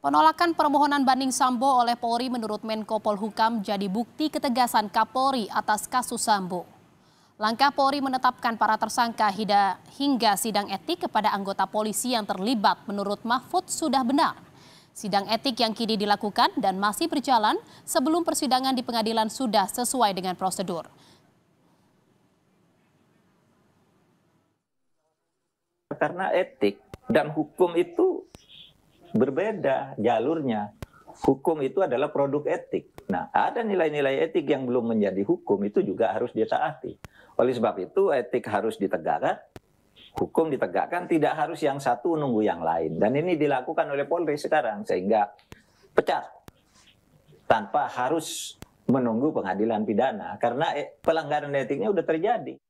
Penolakan permohonan banding Sambo oleh Polri menurut Menko Polhukam jadi bukti ketegasan Kapolri atas kasus Sambo. Langkah Polri menetapkan para tersangka hingga sidang etik kepada anggota polisi yang terlibat menurut Mahfud sudah benar. Sidang etik yang kini dilakukan dan masih berjalan sebelum persidangan di pengadilan sudah sesuai dengan prosedur. Karena etik dan hukum itu berbeda jalurnya. Hukum itu adalah produk etik. Nah, ada nilai-nilai etik yang belum menjadi hukum itu juga harus ditaati. Oleh sebab itu etik harus ditegakkan, hukum ditegakkan, tidak harus yang satu nunggu yang lain. Dan ini dilakukan oleh Polri sekarang sehingga pecah tanpa harus menunggu pengadilan pidana karena eh, pelanggaran etiknya sudah terjadi.